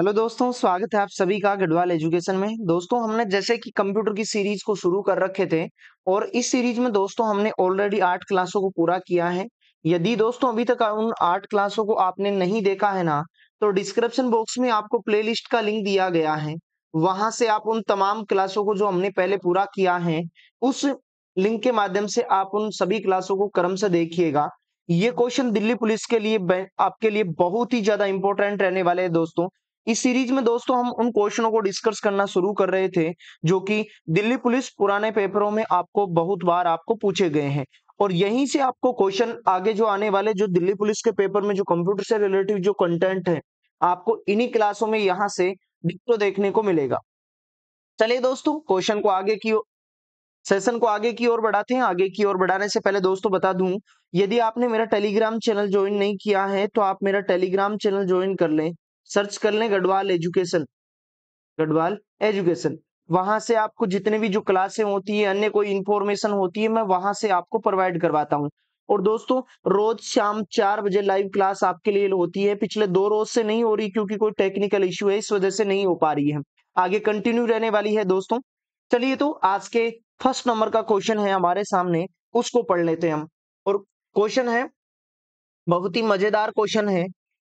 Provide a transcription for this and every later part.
hello दोस्तों स्वागत है आप सभी का गढ़वाल एजुकेशन में दोस्तों हमने जैसे कि कंप्यूटर की सीरीज को शुरू कर रखे थे और इस सीरीज में दोस्तों हमने ऑलरेडी आठ क्लासों को पूरा किया है यदि दोस्तों अभी तक उन आठ क्लासों को आपने नहीं देखा है ना तो डिस्क्रिप्शन बॉक्स में आपको प्ले का लिंक दिया गया है वहां से आप उन तमाम क्लासों को जो हमने पहले पूरा किया है उस लिंक के माध्यम से आप उन सभी क्लासों को क्रम से देखिएगा ये क्वेश्चन दिल्ली पुलिस के लिए आपके लिए बहुत ही ज्यादा इंपॉर्टेंट रहने वाले हैं दोस्तों इस सीरीज में दोस्तों हम उन क्वेश्चनों को डिस्कस करना शुरू कर रहे थे जो कि दिल्ली पुलिस पुराने पेपरों में आपको बहुत बार आपको पूछे गए हैं और यहीं से आपको क्वेश्चन आगे जो आने वाले जो दिल्ली पुलिस के पेपर में जो कंप्यूटर से रिलेटिव जो कंटेंट है आपको इन्हीं क्लासों में यहाँ से तो देखने को मिलेगा चलिए दोस्तों क्वेश्चन को आगे की सेशन को आगे की ओर बढ़ाते हैं आगे की ओर बढ़ाने से पहले दोस्तों बता दूं यदि आपने मेरा टेलीग्राम चैनल ज्वाइन नहीं किया है तो आप मेरा टेलीग्राम चैनल ज्वाइन कर लें सर्च कर लें गढ़वाल एजुकेशन गढ़वाल एजुकेशन वहां से आपको जितने भी जो क्लासे होती है अन्य कोई इंफॉर्मेशन होती है मैं वहां से आपको प्रोवाइड करवाता हूँ और दोस्तों रोज शाम चार बजे लाइव क्लास आपके लिए होती है पिछले दो रोज से नहीं हो रही क्योंकि कोई टेक्निकल इश्यू है इस वजह से नहीं हो पा रही है आगे कंटिन्यू रहने वाली है दोस्तों चलिए तो आज के फर्स्ट नंबर का क्वेश्चन है हमारे सामने उसको पढ़ लेते हैं हम और क्वेश्चन है बहुत ही मजेदार क्वेश्चन है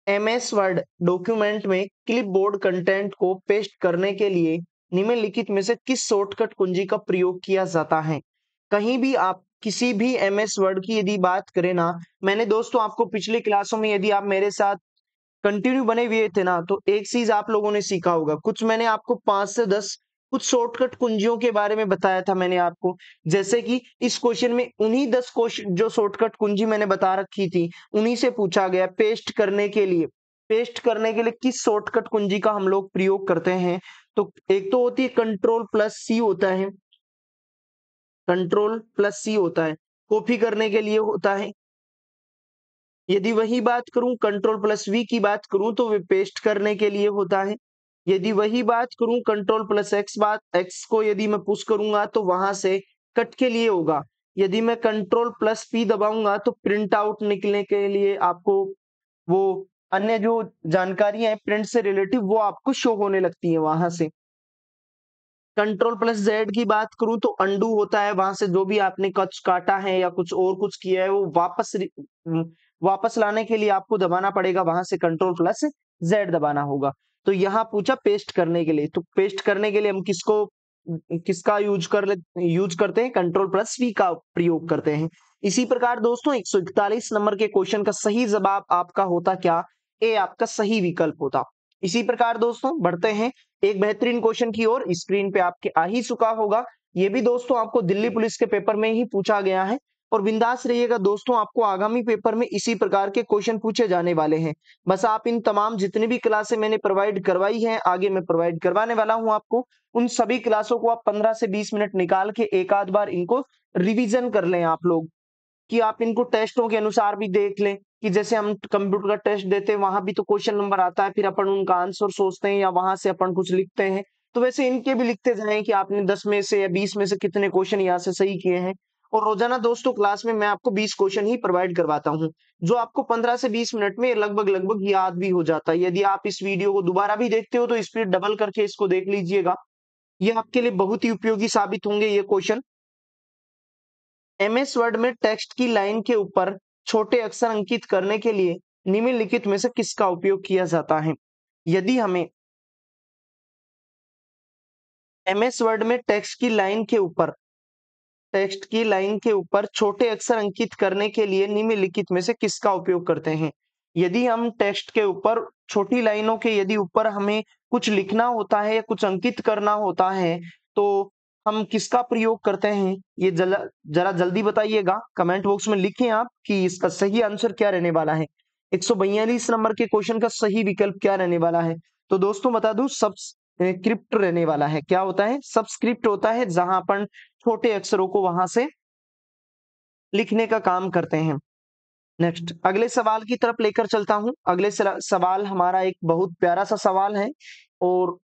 एम एस वर्ड डॉक्यूमेंट में क्लिपबोर्ड कंटेंट को पेस्ट करने के लिए निम्नलिखित में से किस शॉर्टकट कुंजी का प्रयोग किया जाता है कहीं भी आप किसी भी एम एस वर्ड की यदि बात करें ना मैंने दोस्तों आपको पिछले क्लासों में यदि आप मेरे साथ कंटिन्यू बने हुए थे ना तो एक चीज आप लोगों ने सीखा होगा कुछ मैंने आपको पांच से दस कुछ शॉर्टकट कुंजियों के बारे में बताया था मैंने आपको जैसे कि इस क्वेश्चन में उन्हीं दस क्वेश्चन जो शॉर्टकट कुंजी मैंने बता रखी थी उन्हीं से पूछा गया पेस्ट करने के लिए पेस्ट करने के लिए किस शॉर्टकट कुंजी का हम लोग प्रयोग करते हैं तो एक तो होती है कंट्रोल प्लस सी होता है कंट्रोल प्लस सी होता है कॉपी करने के लिए होता है यदि वही बात करूं कंट्रोल प्लस वी की बात करूं तो वे पेस्ट करने के लिए होता है यदि वही बात करूं कंट्रोल प्लस एक्स बात एक्स को यदि मैं पुश करूंगा तो वहां से कट के लिए होगा यदि मैं कंट्रोल प्लस पी दबाऊंगा तो प्रिंट आउट निकलने के लिए आपको वो अन्य जो जानकारी है प्रिंट से रिलेटिव वो आपको शो होने लगती है वहां से कंट्रोल प्लस जेड की बात करूं तो अंडू होता है वहां से जो भी आपने कुछ काटा है या कुछ और कुछ किया है वो वापस वापस लाने के लिए आपको दबाना पड़ेगा वहां से कंट्रोल प्लस जेड दबाना होगा तो यहाँ पूछा पेस्ट करने के लिए तो पेस्ट करने के लिए हम किसको किसका यूज कर यूज करते हैं कंट्रोल प्लस वी का प्रयोग करते हैं इसी प्रकार दोस्तों एक नंबर के क्वेश्चन का सही जवाब आपका होता क्या ए आपका सही विकल्प होता इसी प्रकार दोस्तों बढ़ते हैं एक बेहतरीन क्वेश्चन की ओर स्क्रीन पे आपके आ ही चुका होगा ये भी दोस्तों आपको दिल्ली पुलिस के पेपर में ही पूछा गया है और बिंदास रहिएगा दोस्तों आपको आगामी पेपर में इसी प्रकार के क्वेश्चन पूछे जाने वाले हैं बस आप इन तमाम जितनी भी क्लासे मैंने प्रोवाइड करवाई हैं आगे मैं प्रोवाइड करवाने वाला हूं आपको उन सभी क्लासों को आप 15 से 20 मिनट निकाल के एक आध बार इनको रिविजन कर लें आप लोग कि आप इनको टेस्टों के अनुसार भी देख लें कि जैसे हम कंप्यूटर का टेस्ट देते हैं वहां भी तो क्वेश्चन नंबर आता है फिर अपन उनका आंसर सोचते हैं या वहां से अपन कुछ लिखते हैं तो वैसे इनके भी लिखते जाएं कि आपने 10 में से या 20 में से कितने क्वेश्चन यहाँ से सही किए हैं और रोजाना दोस्तों क्लास में मैं आपको 20 क्वेश्चन ही प्रोवाइड करवाता हूं जो आपको 15 से 20 मिनट में लगभग लगभग याद भी हो जाता है यदि आप इस वीडियो को दोबारा भी देखते हो तो स्पीड डबल करके इसको देख लीजिएगा ये आपके लिए बहुत ही उपयोगी साबित होंगे ये क्वेश्चन एमएस वर्ड में टेक्स्ट की लाइन के ऊपर छोटे अक्षर अंकित करने के लिए निम्नलिखित में से किसका उपयोग किया जाता है यदि हमें एमएस वर्ड में टेक्स्ट की लाइन के ऊपर टेक्स्ट की लाइन के ऊपर छोटे अक्षर अंकित करने के लिए निम्नलिखित में से किसका उपयोग करते हैं यदि हम टेक्स्ट के ऊपर छोटी लाइनों के यदि ऊपर हमें कुछ लिखना होता है या कुछ अंकित करना होता है तो हम किसका प्रयोग करते हैं ये जरा जल्दी बताइएगा कमेंट बॉक्स में लिखें आप कि इसका सही आंसर क्या रहने वाला है एक नंबर के क्वेश्चन का सही विकल्प क्या रहने वाला है तो दोस्तों बता दू सब क्रिप्ट रहने वाला है क्या होता है सबस्क्रिप्ट होता है जहां अपन छोटे अक्षरों को वहां से लिखने का काम करते हैं नेक्स्ट अगले सवाल की तरफ लेकर चलता हूं अगले सवाल हमारा एक बहुत प्यारा सा सवाल है और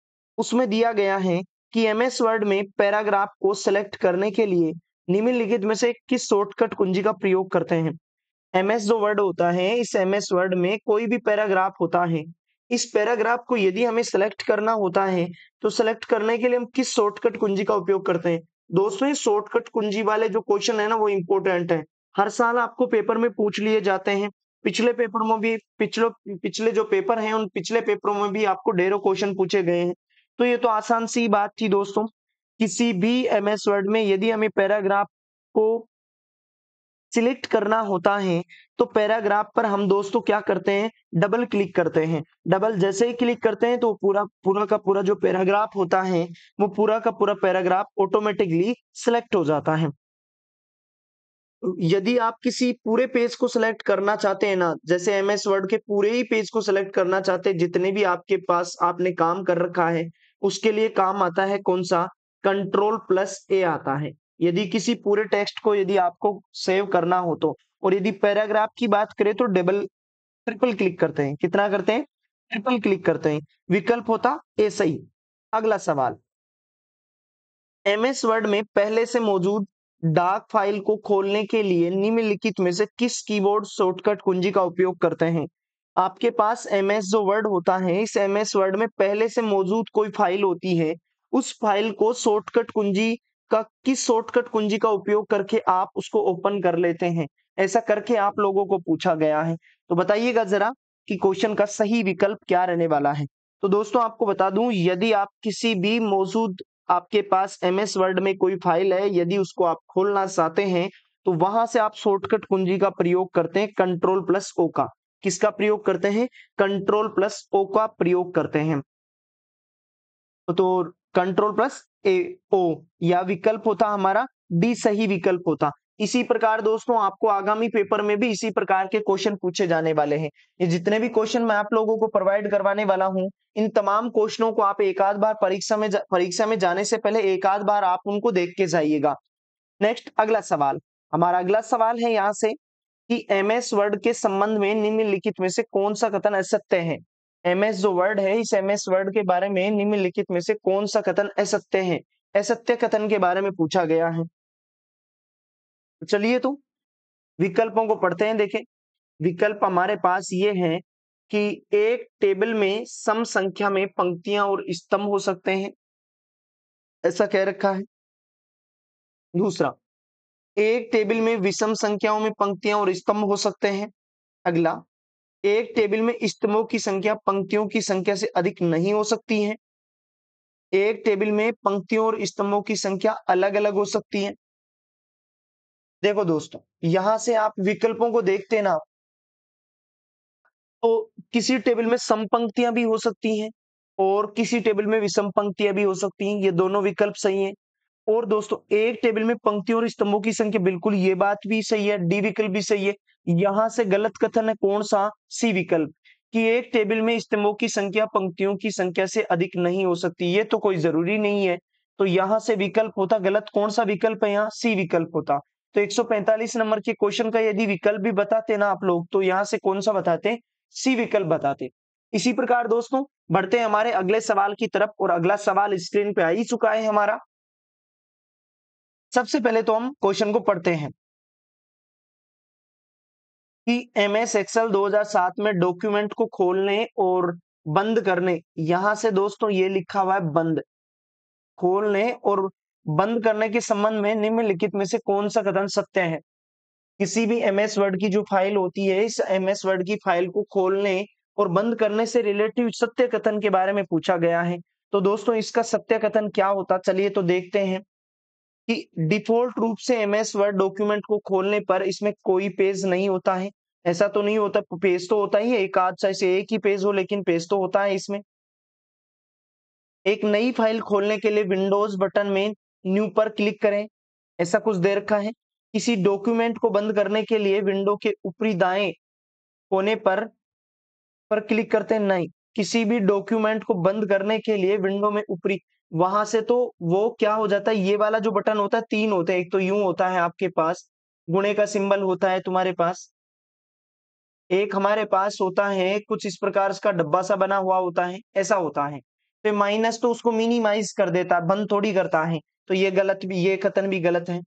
उसमें दिया गया है कि एमएस वर्ड में पैराग्राफ को सिलेक्ट करने के लिए निम्नलिखित में से किस शॉर्टकट कुंजी का प्रयोग करते हैं एमएस जो वर्ड होता है इस एमएस वर्ड में कोई भी पैराग्राफ होता है इस पैराग्राफ को यदि हमें सेलेक्ट करना होता है तो सेलेक्ट करने के लिए हम किस शॉर्टकट कुंजी का उपयोग करते हैं दोस्तों ये शॉर्टकट कुंजी वाले जो क्वेश्चन है ना वो इम्पोर्टेंट है हर साल आपको पेपर में पूछ लिए जाते हैं पिछले पेपर में भी पिछले पिछले जो पेपर हैं उन पिछले पेपरों में भी आपको ढेरों क्वेश्चन पूछे गए हैं तो ये तो आसान सी बात थी दोस्तों किसी भी एम एस वर्ड में यदि हमें पैराग्राफ को सिलेक्ट करना होता है तो पैराग्राफ पर हम दोस्तों क्या करते हैं डबल क्लिक करते हैं डबल जैसे ही क्लिक करते हैं तो पूरा पूरा का पूरा जो पैराग्राफ होता है वो पूरा का पूरा पैराग्राफ ऑटोमेटिकली सिलेक्ट हो जाता है यदि आप किसी पूरे पेज को सिलेक्ट करना चाहते हैं ना जैसे एम एस वर्ड के पूरे ही पेज को सिलेक्ट करना चाहते हैं जितने भी आपके पास आपने काम कर रखा है उसके लिए काम आता है कौन सा कंट्रोल प्लस ए आता है यदि किसी पूरे टेक्स्ट को यदि आपको सेव करना हो तो और यदि पैराग्राफ की बात करें तो डबल ट्रिपल क्लिक करते हैं कितना करते हैं ट्रिपल क्लिक करते हैं विकल्प होता ए सही अगला सवाल एमएस वर्ड में पहले से मौजूद डार्क फाइल को खोलने के लिए निम्नलिखित में से किस कीबोर्ड शॉर्टकट कुंजी का उपयोग करते हैं आपके पास एमएस जो वर्ड होता है इस एमएस वर्ड में पहले से मौजूद कोई फाइल होती है उस फाइल को शॉर्टकट कुंजी का किस शॉर्टकट कुंजी का उपयोग करके आप उसको ओपन कर लेते हैं ऐसा करके आप लोगों को पूछा गया है तो बताइएगा जरा कि क्वेश्चन का सही विकल्प क्या रहने वाला है तो दोस्तों आपको बता दूं यदि आप किसी भी मौजूद आपके पास एम एस वर्ड में कोई फाइल है यदि उसको आप खोलना चाहते हैं तो वहां से आप शॉर्टकट कुंजी का प्रयोग करते हैं कंट्रोल प्लस ओ का किसका प्रयोग करते हैं कंट्रोल प्लस ओ का प्रयोग करते हैं तो कंट्रोल प्लस ए ओ या विकल्प होता हमारा डी सही विकल्प होता इसी प्रकार दोस्तों आपको आगामी पेपर में भी इसी प्रकार के क्वेश्चन पूछे जाने वाले हैं ये जितने भी क्वेश्चन मैं आप लोगों को प्रोवाइड करवाने वाला हूं इन तमाम क्वेश्चनों को आप एक आध बार परीक्षा में परीक्षा में जाने से पहले एक आध बार आप उनको देख के जाइएगा नेक्स्ट अगला सवाल हमारा अगला सवाल है यहाँ से कि एम एस वर्ड के संबंध में निम्नलिखित में से कौन सा कथन असत्य है एमएस जो वर्ड है इस एमएस वर्ड के बारे में निम्नलिखित में से कौन सा कथन असत्य है असत्य कथन के बारे में पूछा गया है चलिए तो विकल्पों को पढ़ते हैं देखें विकल्प हमारे पास ये है कि एक टेबल में सम संख्या में पंक्तियां और स्तंभ हो सकते हैं ऐसा कह रखा है दूसरा एक टेबल में विषम संख्याओं में पंक्तियां और स्तंभ हो सकते हैं अगला एक टेबल में स्तंभों की संख्या पंक्तियों की संख्या से अधिक नहीं हो सकती है एक टेबल में पंक्तियों और स्तंभों की संख्या अलग अलग हो सकती है देखो दोस्तों यहां से आप विकल्पों को देखते हैं ना तो किसी टेबल में सम पंक्तियां भी हो सकती हैं और किसी टेबल में विषम पंक्तियां भी हो सकती हैं ये दोनों विकल्प सही हैं और दोस्तों एक टेबल में पंक्तियों और स्तंभों की संख्या बिल्कुल ये बात भी सही है डी विकल्प भी सही है यहां से गलत कथन है कौन सा सी विकल्प कि एक टेबल में स्तंभों की संख्या पंक्तियों की संख्या से अधिक नहीं हो सकती ये तो कोई जरूरी नहीं है तो यहां से विकल्प होता गलत कौन सा विकल्प है यहाँ सी विकल्प होता तो 145 नंबर के क्वेश्चन का यदि विकल्प भी बताते ना आप लोग तो यहाँ से कौन सा बताते सी विकल्प बताते इसी प्रकार दोस्तों बढ़ते हैं हमारे अगले सवाल की तरफ और अगला सवाल स्क्रीन पे आ ही चुका है हमारा सबसे पहले तो हम क्वेश्चन को पढ़ते हैं कि एम एस एक्सएल सात में डॉक्यूमेंट को खोलने और बंद करने यहां से दोस्तों ये लिखा हुआ है बंद खोलने और बंद करने के संबंध में निम्नलिखित में से कौन सा कथन सत्य है किसी भी एमएस वर्ड की जो फाइल होती है इस एमएस वर्ड की फाइल को खोलने और बंद करने से रिलेटिव सत्य कथन के बारे में पूछा गया है तो दोस्तों इसका सत्य कथन क्या होता चलिए तो देखते हैं कि डिफॉल्ट रूप से एमएस वर्ड डॉक्यूमेंट को खोलने पर इसमें कोई पेज नहीं होता है ऐसा तो नहीं होता पेज तो होता ही है एक आज से एक ही पेज हो लेकिन पेज तो होता है इसमें एक नई फाइल खोलने के लिए विंडोज बटन में न्यू पर क्लिक करें ऐसा कुछ दे रखा है किसी डॉक्यूमेंट को बंद करने के लिए विंडो के ऊपरी दाएं कोने पर पर क्लिक करते हैं नहीं किसी भी डॉक्यूमेंट को बंद करने के लिए विंडो में ऊपरी वहां से तो वो क्या हो जाता है ये वाला जो बटन होता है तीन होता है एक तो यू होता है आपके पास गुणे का सिंबल होता है तुम्हारे पास एक हमारे पास होता है कुछ इस प्रकार का डब्बा सा बना हुआ होता है ऐसा होता है तो माइनस तो उसको मिनिमाइज कर देता है बंद थोड़ी करता है तो ये गलत भी ये कथन भी गलत है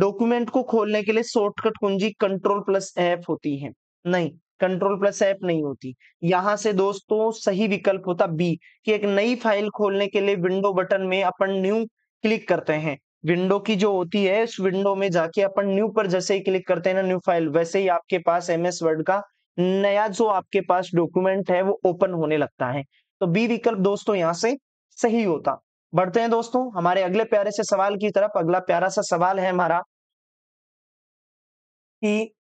डॉक्यूमेंट को खोलने के लिए शॉर्टकट कुंजी कंट्रोल प्लस एफ होती है नहीं कंट्रोल प्लस ऐप नहीं होती यहां से दोस्तों सही विकल्प होता बी कि एक नई फाइल खोलने के लिए विंडो बटन में अपन न्यू क्लिक करते हैं विंडो की जो होती है उस विंडो में जाके अपन न्यू पर जैसे ही क्लिक करते हैं ना न्यू फाइल वैसे ही आपके पास एम एस वर्ड का नया जो आपके पास डॉक्यूमेंट है वो ओपन होने लगता है तो बी विकल्प दोस्तों यहाँ से सही होता बढ़ते हैं दोस्तों हमारे अगले प्यारे से सवाल की तरफ अगला प्यारा सा सवाल है हमारा कि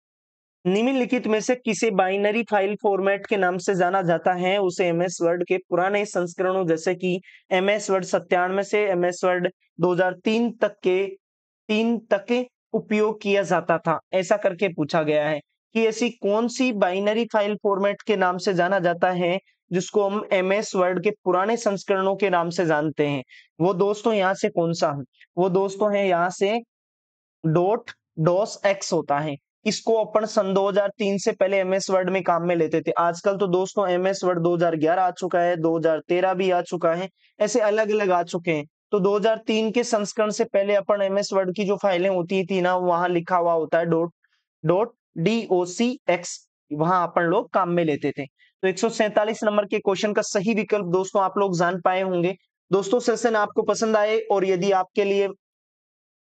निम्नलिखित में से किसी बाइनरी फाइल फॉर्मेट के नाम से जाना जाता है उसे एमएस वर्ड के पुराने संस्करणों जैसे कि एमएस वर्ड सत्तानवे से एमएस वर्ड 2003 तक के तीन तक उपयोग किया जाता था ऐसा करके पूछा गया है कि ऐसी कौन सी बाइनरी फाइल फॉर्मेट के नाम से जाना जाता है जिसको हम एम एस वर्ड के पुराने संस्करणों के नाम से जानते हैं वो दोस्तों यहाँ से कौन सा है वो दोस्तों है यहाँ से डॉट डॉस एक्स होता है इसको अपन सन 2003 से पहले एमएस वर्ड में काम में लेते थे आजकल तो दोस्तों एमएस वर्ड 2011 आ चुका है 2013 भी आ चुका है ऐसे अलग अलग आ चुके हैं तो 2003 के संस्करण से पहले अपन एमएस वर्ड की जो फाइलें होती थी ना वहां लिखा हुआ होता है dot dot D O C X वहां अपन लोग काम में लेते थे तो एक नंबर के क्वेश्चन का सही विकल्प दोस्तों आप लोग जान पाए होंगे दोस्तों सेशन आपको पसंद आए और यदि आपके लिए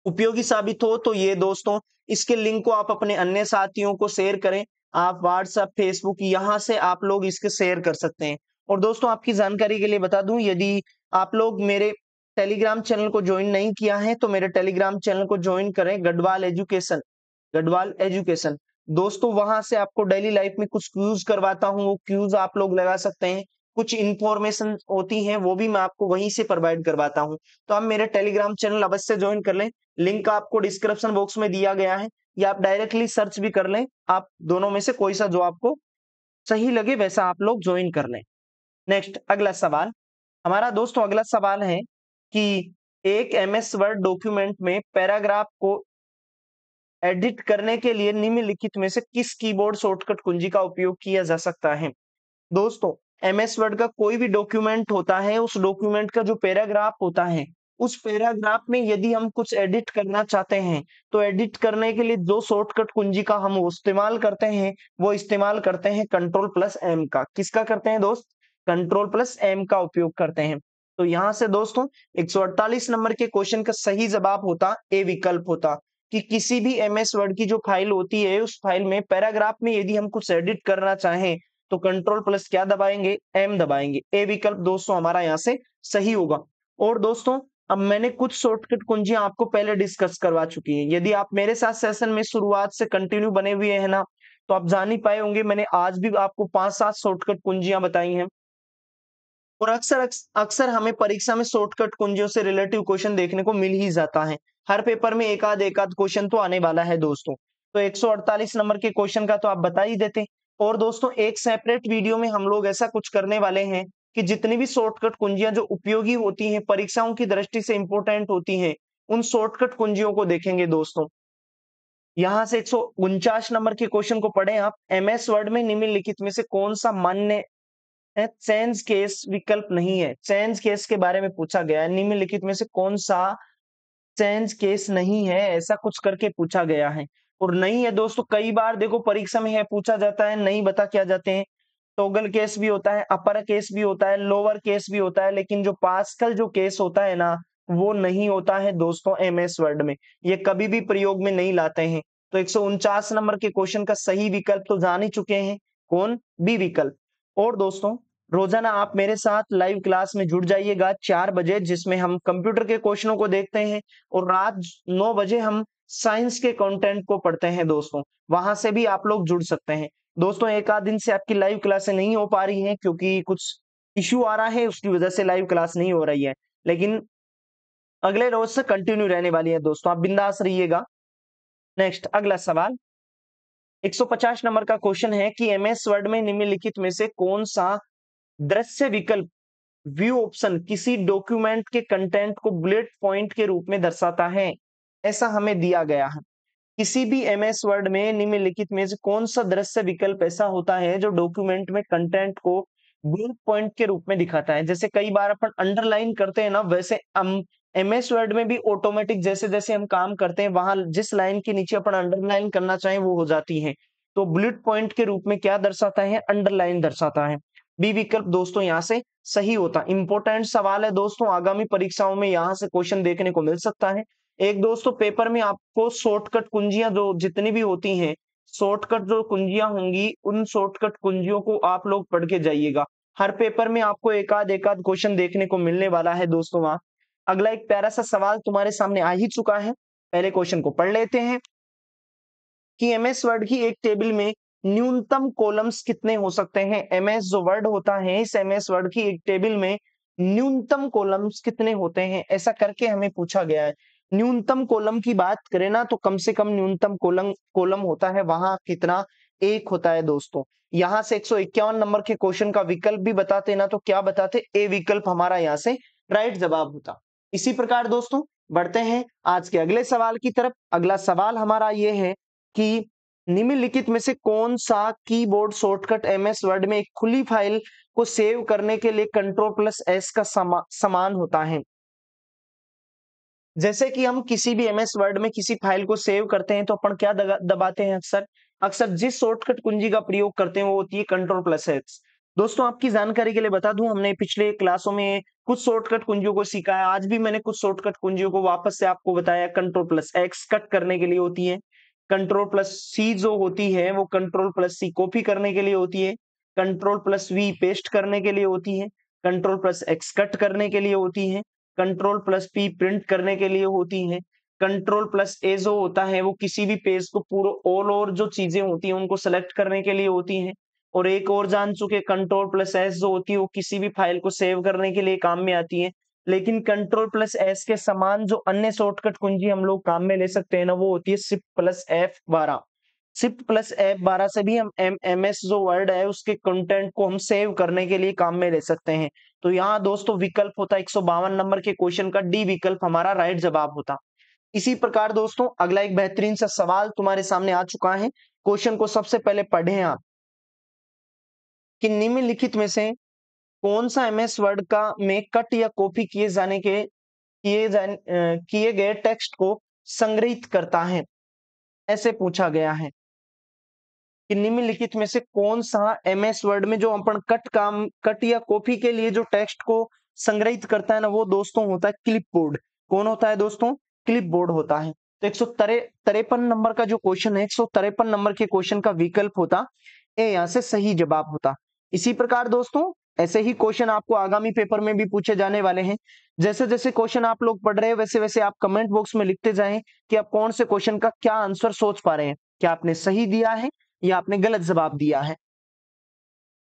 उपयोगी साबित हो तो ये दोस्तों इसके लिंक को आप अपने अन्य साथियों को शेयर करें आप व्हाट्सएप फेसबुक यहाँ से आप लोग इसके शेयर कर सकते हैं और दोस्तों आपकी जानकारी के लिए बता दूं यदि आप लोग मेरे टेलीग्राम चैनल को ज्वाइन नहीं किया है तो मेरे टेलीग्राम चैनल को ज्वाइन करें गढ़वाल एजुकेशन गढ़वाल एजुकेशन दोस्तों वहां से आपको डेली लाइफ में कुछ क्यूज करवाता हूँ वो क्यूज आप लोग लगा सकते हैं कुछ इंफॉर्मेशन होती हैं वो भी मैं आपको वहीं से प्रोवाइड करवाता हूं तो आप मेरे टेलीग्राम चैनल अवश्य ज्वाइन कर लें लिंक आपको डिस्क्रिप्शन बॉक्स में दिया गया है या आप डायरेक्टली सर्च भी कर लें आप दोनों में से कोई सा जो आपको सही लगे वैसा आप लोग ज्वाइन कर लें नेक्स्ट अगला सवाल हमारा दोस्तों अगला सवाल है कि एक एम एस वर्ड डॉक्यूमेंट में पैराग्राफ को एडिट करने के लिए निम्नलिखित में से किस कीबोर्ड शॉर्टकट कुंजी का उपयोग किया जा सकता है दोस्तों एमएस वर्ड का कोई भी डॉक्यूमेंट होता है उस डॉक्यूमेंट का जो पैराग्राफ होता है उस पैराग्राफ में यदि हम कुछ एडिट करना चाहते हैं तो एडिट करने के लिए जो शॉर्टकट कुंजी का हम इस्तेमाल करते हैं वो इस्तेमाल करते हैं कंट्रोल प्लस एम का किसका करते हैं दोस्त कंट्रोल प्लस एम का उपयोग करते हैं तो यहाँ से दोस्तों 148 नंबर के क्वेश्चन का सही जवाब होता ए विकल्प होता कि किसी भी एमएस वर्ड की जो फाइल होती है उस फाइल में पैराग्राफ में यदि हम कुछ एडिट करना चाहें तो कंट्रोल प्लस क्या दबाएंगे एम दबाएंगे ए विकल्प दोस्तों हमारा यहाँ से सही होगा और दोस्तों अब मैंने कुछ शॉर्टकट कुंजियां आपको पहले डिस्कस करवा चुकी हैं यदि आप मेरे साथ सेशन में शुरुआत से कंटिन्यू बने हुए हैं ना तो आप जान ही पाए होंगे मैंने आज भी आपको पांच सात शॉर्टकट कुंजियां बताई हैं और अक्सर अक्सर हमें परीक्षा में शॉर्टकट कुंजियों से रिलेटिव क्वेश्चन देखने को मिल ही जाता है हर पेपर में एक आध एक आध क्वेश्चन तो आने वाला है दोस्तों तो 148 नंबर के क्वेश्चन का तो आप बता ही देते हैं और दोस्तों एक सेपरेट वीडियो में हम लोग ऐसा कुछ करने वाले हैं कि जितनी भी शॉर्टकट कुंजियां जो उपयोगी होती हैं परीक्षाओं की दृष्टि से इंपोर्टेंट होती हैं उन शॉर्टकट कुंजियों को देखेंगे दोस्तों यहां से एक नंबर के क्वेश्चन को पढ़े आप एमएस वर्ड में निम्नलिखित में से कौन सा मान्य चेंज केस विकल्प नहीं है चेंज केस के बारे में पूछा गया है निम्नलिखित में से कौन सा चेंज केस नहीं है ऐसा कुछ करके पूछा गया है और नहीं है दोस्तों कई बार देखो परीक्षा में है पूछा जाता है नहीं बता क्या जाते हैं टोगल केस भी होता है अपर केस भी होता है लोअर केस भी होता है लेकिन जो पास्कल जो केस होता है ना वो नहीं होता है दोस्तों एम एस वर्ड में ये कभी भी प्रयोग में नहीं लाते हैं तो एक नंबर के क्वेश्चन का सही विकल्प तो जान ही चुके हैं कौन बी विकल्प और दोस्तों रोजाना आप मेरे साथ लाइव क्लास में जुड़ जाइएगा चार बजे जिसमें हम कंप्यूटर के क्वेश्चनों को देखते हैं और रात नौ बजे हम साइंस के कंटेंट को पढ़ते हैं दोस्तों वहां से भी आप लोग जुड़ सकते हैं दोस्तों एक आध दिन से आपकी लाइव क्लासें नहीं हो पा रही है क्योंकि कुछ इश्यू आ रहा है उसकी वजह से लाइव क्लास नहीं हो रही है लेकिन अगले रोज से कंटिन्यू रहने वाली है दोस्तों आप बिंदास रहिएगा नेक्स्ट अगला सवाल 150 नंबर का क्वेश्चन है कि एमएस वर्ड में निम्नलिखित में से कौन सा दृश्य विकल्प व्यू ऑप्शन किसी डॉक्यूमेंट के कंटेंट को बुलेट पॉइंट के रूप में दर्शाता है ऐसा हमें दिया गया है किसी भी एम एस वर्ड में निम्नलिखित में से कौन सा दृश्य विकल्प ऐसा होता है जो डॉक्यूमेंट में कंटेंट को बुलेट पॉइंट के रूप में दिखाता है जैसे कई बार अपन अंडरलाइन करते हैं ना वैसे हम एम एस वर्ड में भी ऑटोमेटिक जैसे जैसे हम काम करते हैं वहां जिस लाइन के नीचे अपन अंडरलाइन करना चाहें वो हो जाती है तो बुलेट पॉइंट के रूप में क्या दर्शाता है अंडरलाइन दर्शाता है बी विकल्प दोस्तों यहां से सही होता इंपोर्टेंट सवाल है दोस्तों आगामी परीक्षाओं में यहां से क्वेश्चन देखने को मिल सकता है एक दोस्तों पेपर में आपको शॉर्टकट कुंजियां जो जितनी भी होती हैं शॉर्टकट जो कुंजियां होंगी उन शॉर्टकट कुंजियों को आप लोग पढ़ के जाइएगा हर पेपर में आपको एकाध एकाध क्वेश्चन देखने को मिलने वाला है दोस्तों वहां अगला एक प्यारा सा सवाल तुम्हारे सामने आ ही चुका है पहले क्वेश्चन को पढ़ लेते हैं कि एमएस वर्ड की एक टेबल में न्यूनतम कॉलम्स कितने हो सकते हैं एमएस जो वर्ड होता है इस एस वर्ड की एक टेबल में न्यूनतम कॉलम्स कितने होते हैं ऐसा करके हमें पूछा गया है न्यूनतम कॉलम की बात करें ना तो कम से कम न्यूनतम कॉलम कॉलम होता है वहां कितना एक होता है दोस्तों यहां से एक नंबर के क्वेश्चन का विकल्प भी बताते ना तो क्या बताते ए विकल्प हमारा यहाँ से राइट जवाब होता इसी प्रकार दोस्तों बढ़ते हैं आज के अगले सवाल की तरफ अगला सवाल हमारा ये है कि निम्नलिखित में से कौन सा कीबोर्ड शॉर्टकट एमएस वर्ड में एक खुली फाइल को सेव करने के लिए कंट्रोल प्लस एस का समा, समान होता है जैसे कि हम किसी भी एमएस वर्ड में किसी फाइल को सेव करते हैं तो अपन क्या दबाते हैं अक्सर अक्सर जिस शॉर्टकट कुंजी का प्रयोग करते हैं वो होती है कंट्रोल प्लस एस दोस्तों आपकी जानकारी के लिए बता दूं हमने पिछले क्लासों में कुछ शॉर्टकट कुंजियों को सीखा है आज भी मैंने कुछ शॉर्टकट कुंजियों को वापस से आपको बताया कंट्रोल प्लस एक्स कट करने के लिए होती है कंट्रोल प्लस सी जो होती है वो कंट्रोल प्लस सी कॉपी करने के लिए होती है कंट्रोल प्लस वी पेस्ट करने के लिए होती है कंट्रोल प्लस एक्स कट करने के लिए होती है कंट्रोल प्लस पी प्रिंट करने के लिए होती है कंट्रोल प्लस ए जो होता है वो किसी भी पेज को पूरा ऑल ओवर जो चीजें होती हैं उनको सेलेक्ट करने के लिए होती हैं और एक और जान चुके कंट्रोल प्लस एस जो होती है वो किसी भी फाइल को सेव करने के लिए काम में आती है लेकिन कंट्रोल प्लस एस के समान जो अन्य शॉर्टकट कुंजी हम लोग काम में ले सकते हैं ना वो होती है सिप प्लस एफ बारह सिप प्लस एफ बारह से भी हम एम एम एस जो वर्ड है उसके कंटेंट को हम सेव करने के लिए काम में ले सकते हैं तो यहाँ दोस्तों विकल्प होता है एक नंबर के क्वेश्चन का डी विकल्प हमारा राइट जवाब होता इसी प्रकार दोस्तों अगला एक बेहतरीन सा सवाल तुम्हारे सामने आ चुका है क्वेश्चन को सबसे पहले पढ़े आप कि निम्नलिखित में से कौन सा एमएस वर्ड का में कट या कॉपी किए जाने के किए किए गए टेक्स्ट को संग्रहित करता है ऐसे पूछा गया है कि निम्नलिखित में से कौन सा एमएस वर्ड में जो अपन कट काम कट या कॉपी के लिए जो टेक्स्ट को संग्रहित करता है ना वो दोस्तों होता है क्लिप बोर्ड कौन होता है दोस्तों क्लिप बोर्ड होता है तो एक सौ तरेपन नंबर का जो क्वेश्चन है एक सौ तरेपन नंबर के क्वेश्चन का विकल्प होता ए यहां से सही जवाब होता इसी प्रकार दोस्तों ऐसे ही क्वेश्चन आपको आगामी पेपर में भी पूछे जाने वाले हैं जैसे जैसे क्वेश्चन आप लोग पढ़ रहे हैं वैसे वैसे आप कमेंट बॉक्स में लिखते जाएं कि आप कौन से क्वेश्चन का क्या आंसर सोच पा रहे हैं क्या आपने सही दिया है या आपने गलत जवाब दिया है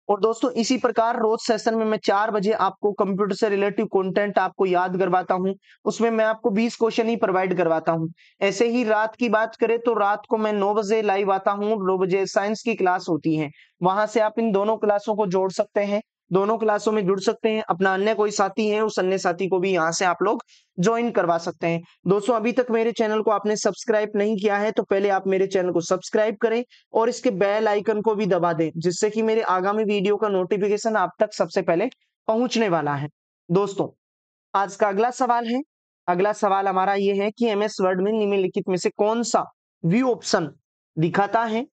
और दोस्तों इसी प्रकार रोज सेशन में मैं चार बजे आपको कंप्यूटर से रिलेटिव कंटेंट आपको याद करवाता हूं उसमें मैं आपको 20 क्वेश्चन ही प्रोवाइड करवाता हूं ऐसे ही रात की बात करें तो रात को मैं 9 बजे लाइव आता हूं 9 बजे साइंस की क्लास होती है वहां से आप इन दोनों क्लासों को जोड़ सकते हैं दोनों क्लासों में जुड़ सकते हैं अपना अन्य कोई साथी है उस अन्य साथी को भी यहाँ से आप लोग ज्वाइन करवा सकते हैं दोस्तों अभी तक मेरे चैनल को आपने सब्सक्राइब नहीं किया है तो पहले आप मेरे चैनल को सब्सक्राइब करें और इसके बेल आइकन को भी दबा दें जिससे कि मेरे आगामी वीडियो का नोटिफिकेशन आप तक सबसे पहले पहुंचने वाला है दोस्तों आज का अगला सवाल है अगला सवाल हमारा ये है कि एमएस वर्ड में निम्नलिखित में से कौन सा व्यू ऑप्शन दिखाता है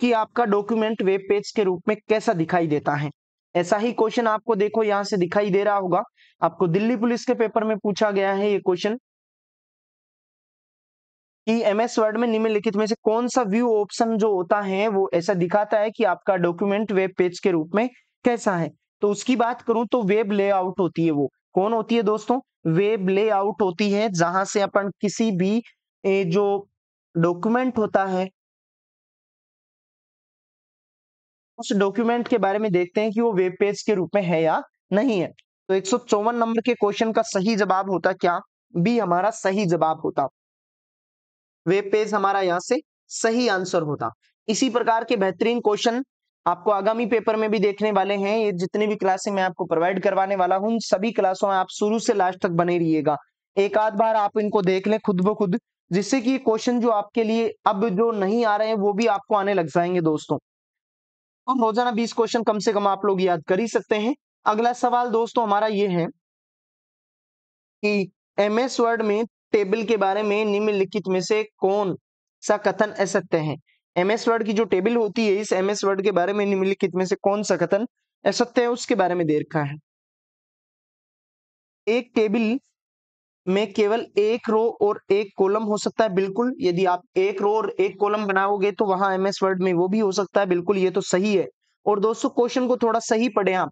कि आपका डॉक्यूमेंट वेब पेज के रूप में कैसा दिखाई देता है ऐसा ही क्वेश्चन आपको देखो यहां से दिखाई दे रहा होगा आपको दिल्ली पुलिस के पेपर में पूछा गया है ये क्वेश्चन कि एमएस वर्ड में निम्नलिखित में से कौन सा व्यू ऑप्शन जो होता है वो ऐसा दिखाता है कि आपका डॉक्यूमेंट वेब पेज के रूप में कैसा है तो उसकी बात करूं तो वेब लेआउट होती है वो कौन होती है दोस्तों वेब लेआउट होती है जहां से अपन किसी भी जो डॉक्यूमेंट होता है उस डॉक्यूमेंट के बारे में देखते हैं कि वो वेब पेज के रूप में है या नहीं है तो एक नंबर के क्वेश्चन का सही जवाब होता क्या बी हमारा सही जवाब होता वेब पेज हमारा यहाँ से सही आंसर होता इसी प्रकार के बेहतरीन क्वेश्चन आपको आगामी पेपर में भी देखने वाले हैं ये जितनी भी क्लासे मैं आपको प्रोवाइड करवाने वाला हूँ सभी क्लासों में आप शुरू से लास्ट तक बने रहिएगा एक आध बार आप इनको देख लें खुद ब खुद जिससे कि ये क्वेश्चन जो आपके लिए अब जो नहीं आ रहे हैं वो भी आपको आने लग जाएंगे दोस्तों और रोजाना बीस क्वेश्चन कम से कम आप लोग याद कर ही सकते हैं अगला सवाल दोस्तों हमारा ये है कि एम एस वर्ड में टेबल के बारे में निम्नलिखित में से कौन सा कथन असत्य है एम एस वर्ड की जो टेबल होती है इस एम एस वर्ड के बारे में निम्नलिखित में से कौन सा कथन असत्य है उसके बारे में दे रखा है एक टेबल में केवल एक रो और एक कॉलम हो सकता है बिल्कुल यदि आप एक रो और एक कॉलम बनाओगे तो वहां एमएस वर्ड में वो भी हो सकता है बिल्कुल ये तो सही है और दोस्तों क्वेश्चन को थोड़ा सही पढ़े आप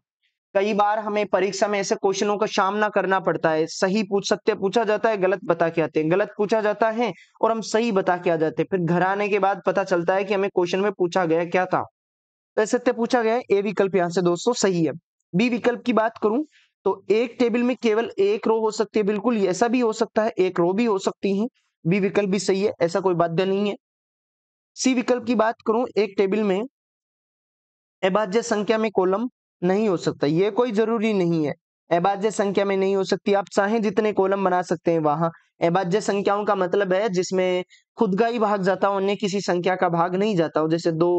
कई बार हमें परीक्षा में ऐसे क्वेश्चनों का सामना करना पड़ता है सही पूछ सत्य पूछा जाता है गलत बता के आते हैं गलत पूछा जाता है और हम सही बता के आ जाते हैं फिर घर आने के बाद पता चलता है कि हमें क्वेश्चन में पूछा गया क्या था तो सत्य पूछा गया ए विकल्प यहाँ से दोस्तों सही है बी विकल्प की बात करूं तो एक टेबल में केवल एक रो हो सकती है बिल्कुल ऐसा भी हो सकता है एक रो भी हो सकती है बी विकल्प भी सही है ऐसा कोई बाध्य नहीं है सी विकल्प की बात करूं एक टेबल में अबाध्य संख्या में कॉलम नहीं हो सकता ये कोई जरूरी नहीं है अबाध्य संख्या में नहीं हो सकती आप चाहे जितने कॉलम बना सकते हैं वहां अबाध्य संख्याओं का मतलब है जिसमें खुद का ही भाग जाता हो अन्य किसी संख्या का भाग नहीं जाता हो जैसे दो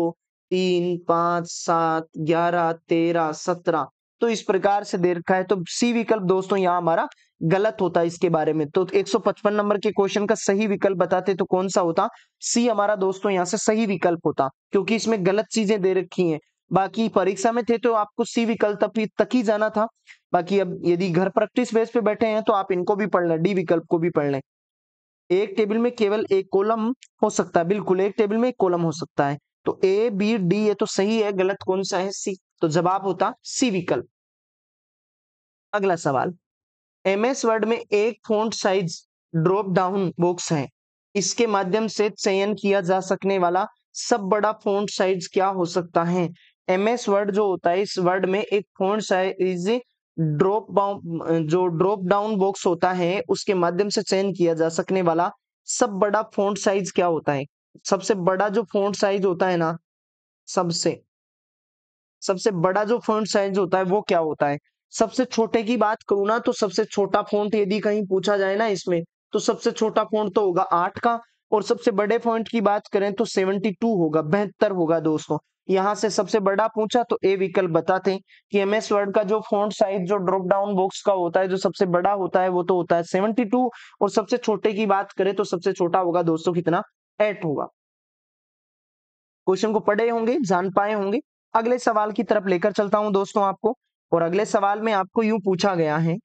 तीन पांच सात ग्यारह तेरह सत्रह तो इस प्रकार से दे रखा है तो सी विकल्प दोस्तों यहाँ हमारा गलत होता है इसके बारे में तो 155 नंबर के क्वेश्चन का सही विकल्प बताते तो कौन सा होता सी हमारा दोस्तों यहाँ से सही विकल्प होता क्योंकि इसमें गलत चीजें दे रखी हैं बाकी परीक्षा में थे तो आपको सी विकल्प तक ही जाना था बाकी अब यदि घर प्रैक्टिस बेस पे बैठे हैं तो आप इनको भी पढ़ लें डी विकल्प को भी पढ़ लें एक टेबल में केवल एक कॉलम हो सकता है बिल्कुल एक टेबल में एक कॉलम हो सकता है तो ए बी डी ये तो सही है गलत कौन सा है सी तो जवाब होता सी विकल्प अगला सवाल एमएस वर्ड में एक font size drop down box है इसके माध्यम से चयन किया जा सकने वाला सब बड़ा फोन साइज क्या हो सकता है एमएस वर्ड जो होता है इस वर्ड में एक फोन साइज ड्रॉप जो ड्रॉप डाउन बॉक्स होता है उसके माध्यम से चयन किया जा सकने वाला सब बड़ा फोन साइज क्या होता है सबसे बड़ा जो फॉन्ट साइज होता है ना सबसे सबसे बड़ा जो फॉन्ट साइज होता है वो क्या होता है सबसे छोटे की बात करूं ना तो सबसे छोटा फॉन्ट यदि कहीं पूछा जाए ना इसमें तो सबसे छोटा फॉन्ट तो होगा आठ का और सबसे बड़े फॉन्ट की बात करें तो सेवेंटी टू होगा बेहतर होगा दोस्तों यहाँ से सबसे बड़ा पूछा तो ए विकल्प बताते हैं कि एम एस वर्ड का जो फॉन्ट साइज जो ड्रॉप डाउन बॉक्स का होता है जो सबसे बड़ा होता है वो तो होता है 72 और सबसे छोटे की बात करें तो सबसे छोटा होगा दोस्तों कितना एट होगा क्वेश्चन को पढ़े होंगे जान पाए होंगे अगले सवाल की तरफ लेकर चलता हूं दोस्तों आपको और अगले सवाल में आपको यूं पूछा गया है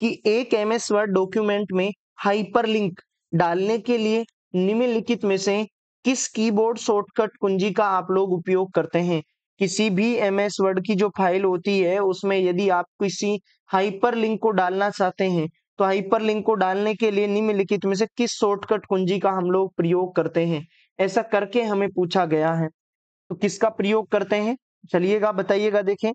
कि एक एम एस वर्ड डॉक्यूमेंट में हाइपरलिंक डालने के लिए निम्नलिखित में से किस कीबोर्ड शॉर्टकट कुंजी का आप लोग उपयोग करते हैं किसी भी एम एस वर्ड की जो फाइल होती है उसमें यदि आप किसी हाइपरलिंक को डालना चाहते हैं तो हाइपर लिंक को डालने के लिए निम्नलिखित में से किस शॉर्टकट कुंजी का हम लोग प्रयोग करते हैं ऐसा करके हमें पूछा गया है तो किसका प्रयोग करते हैं चलिएगा बताइएगा देखें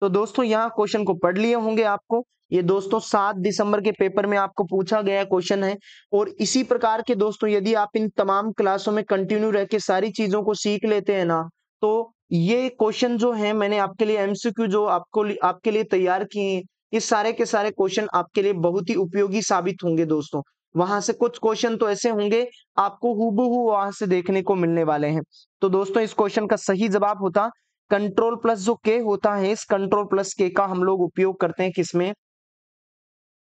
तो दोस्तों यहाँ क्वेश्चन को पढ़ लिए होंगे आपको ये दोस्तों सात दिसंबर के पेपर में आपको पूछा गया क्वेश्चन है और इसी प्रकार के दोस्तों यदि आप इन तमाम क्लासों में कंटिन्यू रह के सारी चीजों को सीख लेते हैं ना तो ये क्वेश्चन जो है मैंने आपके लिए एमसीक्यू जो आपको आपके लिए तैयार किए हैं ये सारे के सारे क्वेश्चन आपके लिए बहुत ही उपयोगी साबित होंगे दोस्तों वहां से कुछ क्वेश्चन तो ऐसे होंगे आपको हूबहू वहां से देखने को मिलने वाले हैं तो दोस्तों इस क्वेश्चन का सही जवाब होता कंट्रोल प्लस जो के होता है इस कंट्रोल प्लस के का हम लोग उपयोग करते हैं किसमें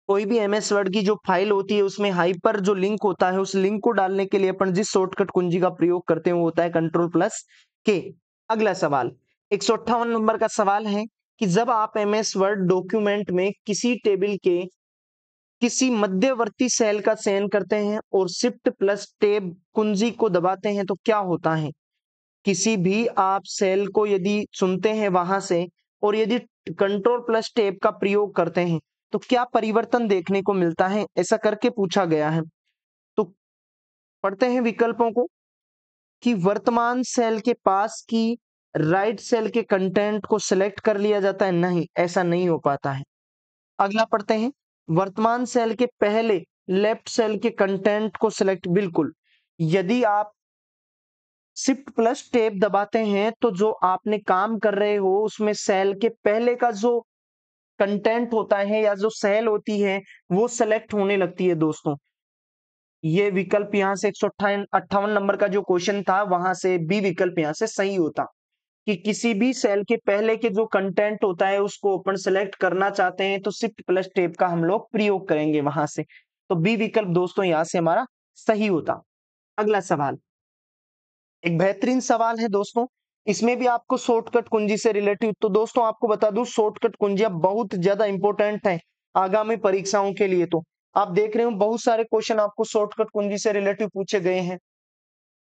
कोई भी एमएस वर्ड की जो फाइल होती है उसमें हाइपर जो लिंक होता है उस लिंक को डालने के लिए अपन जिस शॉर्टकट कुंजी का प्रयोग करते हैं वो होता है कंट्रोल प्लस के अगला सवाल एक नंबर का सवाल है कि जब आप एम एस वर्ड डॉक्यूमेंट में किसी टेबल के किसी मध्यवर्ती सेल का चयन करते हैं और शिफ्ट प्लस टेब कुंजी को दबाते हैं तो क्या होता है किसी भी आप सेल को यदि सुनते हैं वहां से और यदि कंट्रोल प्लस टेब का प्रयोग करते हैं तो क्या परिवर्तन देखने को मिलता है ऐसा करके पूछा गया है तो पढ़ते हैं विकल्पों को कि वर्तमान सेल के पास की राइट सेल के कंटेंट को सिलेक्ट कर लिया जाता है नहीं ऐसा नहीं हो पाता है अगला पढ़ते हैं वर्तमान सेल के पहले लेफ्ट सेल के कंटेंट को सिलेक्ट बिल्कुल यदि आप शिफ्ट प्लस टेप दबाते हैं तो जो आपने काम कर रहे हो उसमें सेल के पहले का जो कंटेंट होता है या जो सेल होती है वो सेलेक्ट होने लगती है दोस्तों ये विकल्प यहां से एक सौ अट्ठावन नंबर का जो क्वेश्चन था वहां से बी विकल्प यहां से सही होता कि किसी भी सेल के पहले के जो कंटेंट होता है उसको ओपन सेलेक्ट करना चाहते हैं तो सिफ्ट प्लस टेप का हम लोग प्रयोग करेंगे वहां से तो बी विकल्प दोस्तों यहां से हमारा सही होता अगला सवाल एक बेहतरीन सवाल है दोस्तों इसमें भी आपको शॉर्टकट कुंजी से रिलेटिव तो दोस्तों आपको बता दू शॉर्टकट कुंजियां बहुत ज्यादा इंपॉर्टेंट है आगामी परीक्षाओं के लिए तो आप देख रहे हो बहुत सारे क्वेश्चन आपको शॉर्टकट कुंजी से रिलेटिव पूछे गए हैं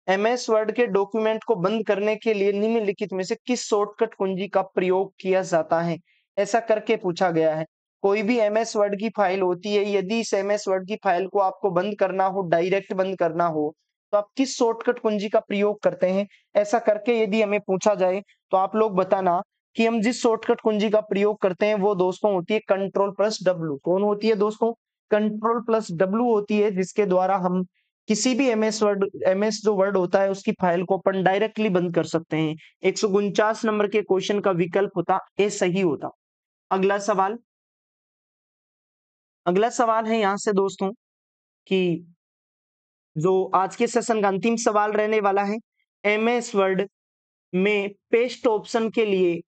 एमएस वर्ड के डॉक्यूमेंट को बंद करने के लिए निम्नलिखित में से किस शॉर्टकट कुंजी का प्रयोग किया जाता है ऐसा करके पूछा गया है कोई भी एमएस वर्ड की फाइल होती है यदि इस एमएस वर्ड की फाइल को आपको बंद करना हो डायरेक्ट बंद करना हो तो आप किस शॉर्टकट कुंजी का प्रयोग करते हैं ऐसा करके यदि हमें पूछा जाए तो आप लोग बताना कि हम जिस शॉर्टकट कुंजी का प्रयोग करते हैं वो दोस्तों होती है कंट्रोल प्लस डब्लू कौन होती है दोस्तों कंट्रोल प्लस डब्लू होती है जिसके द्वारा हम किसी भी एमएस वर्ड एमएस जो वर्ड होता है उसकी फाइल को अपन डायरेक्टली बंद कर सकते हैं एक नंबर के क्वेश्चन का विकल्प होता ए सही होता अगला सवाल अगला सवाल है यहां से दोस्तों कि जो आज के सेशन का अंतिम सवाल रहने वाला है एमएस वर्ड में पेस्ट ऑप्शन के लिए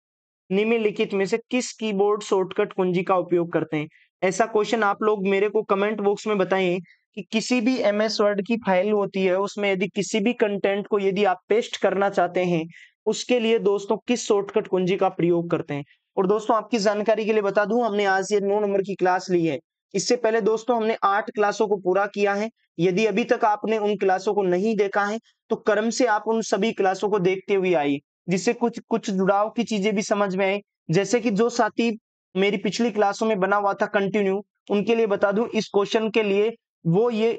निम्नलिखित में से किस कीबोर्ड शॉर्टकट कुंजी का उपयोग करते हैं ऐसा क्वेश्चन आप लोग मेरे को कमेंट बॉक्स में बताएं कि किसी भी एम एस वर्ड की फाइल होती है उसमें यदि किसी भी कंटेंट को यदि आप पेस्ट करना चाहते हैं उसके लिए दोस्तों किस शॉर्टकट कुंजी का प्रयोग करते हैं और दोस्तों आपकी जानकारी के लिए बता दूं हमने आज ये नौ नंबर की क्लास ली है इससे पहले दोस्तों हमने आठ क्लासों को पूरा किया है यदि अभी तक आपने उन क्लासों को नहीं देखा है तो कर्म से आप उन सभी क्लासों को देखते हुए आइए जिससे कुछ कुछ जुड़ाव की चीजें भी समझ में आई जैसे कि जो साथी मेरी पिछली क्लासों में बना हुआ था कंटिन्यू उनके लिए बता दूं इस क्वेश्चन के लिए वो ये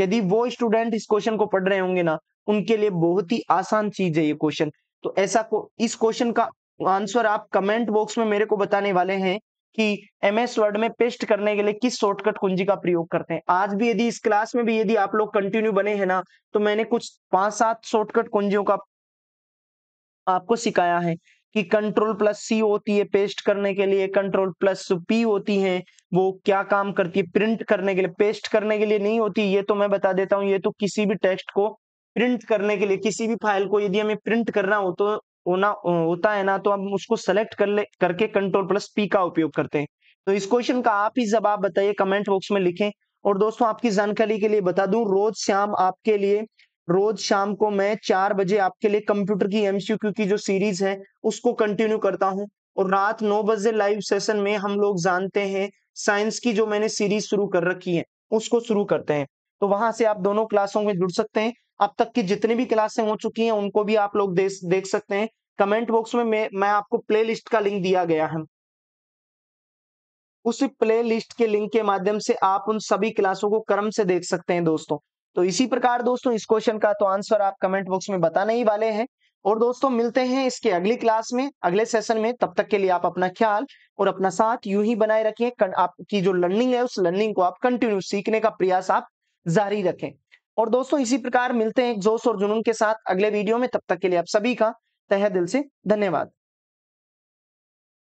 यदि वो स्टूडेंट इस क्वेश्चन को पढ़ रहे होंगे ना उनके लिए बहुत ही आसान चीज है ये क्वेश्चन तो ऐसा को, इस क्वेश्चन का आंसर आप कमेंट बॉक्स में मेरे को बताने वाले हैं कि एम एस वर्ड में पेस्ट करने के लिए किस शॉर्टकट कुंजी का प्रयोग करते हैं आज भी यदि इस क्लास में भी यदि आप लोग कंटिन्यू बने हैं ना तो मैंने कुछ पांच सात शॉर्टकट कुंजियों का आपको सिखाया है कि कंट्रोल प्लस सी होती है पेस्ट करने के लिए कंट्रोल प्लस पी होती है वो क्या काम करती है प्रिंट करने के लिए पेस्ट करने के लिए नहीं होती ये तो मैं बता देता हूँ ये तो किसी भी टेक्स्ट को प्रिंट करने के लिए किसी भी फाइल को यदि हमें प्रिंट करना हो तो होना होता है ना तो हम उसको सेलेक्ट कर ले करके कंट्रोल प्लस पी का उपयोग करते हैं तो इस क्वेश्चन का आप ही जवाब बताइए कमेंट बॉक्स में लिखें और दोस्तों आपकी जानकारी के लिए बता दूं रोज शाम आपके लिए रोज शाम को मैं चार बजे आपके लिए कंप्यूटर की एमसीक्यू की जो सीरीज है उसको कंटिन्यू करता हूँ और रात नौ बजे लाइव सेशन में हम लोग जानते हैं साइंस की जो मैंने सीरीज शुरू कर रखी है उसको शुरू करते हैं तो वहां से आप दोनों क्लासों में जुड़ सकते हैं अब तक की जितनी भी क्लासें हो चुकी हैं उनको भी आप लोग देख सकते हैं कमेंट बॉक्स में मैं, मैं आपको प्लेलिस्ट का लिंक दिया गया है उसी प्लेलिस्ट के लिंक के माध्यम से आप उन सभी क्लासों को क्रम से देख सकते हैं दोस्तों तो इसी प्रकार दोस्तों इस क्वेश्चन का तो आंसर आप कमेंट बॉक्स में बताने ही वाले हैं और दोस्तों मिलते हैं इसके अगली क्लास में अगले सेशन में तब तक के लिए आप अपना ख्याल और अपना साथ यूं ही बनाए रखिए आपकी जो लर्निंग है उस लर्निंग को आप कंटिन्यू सीखने का प्रयास आप जारी रखें और दोस्तों इसी प्रकार मिलते हैं जोश और जुनून के साथ अगले वीडियो में तब तक के लिए आप सभी का तह दिल से धन्यवाद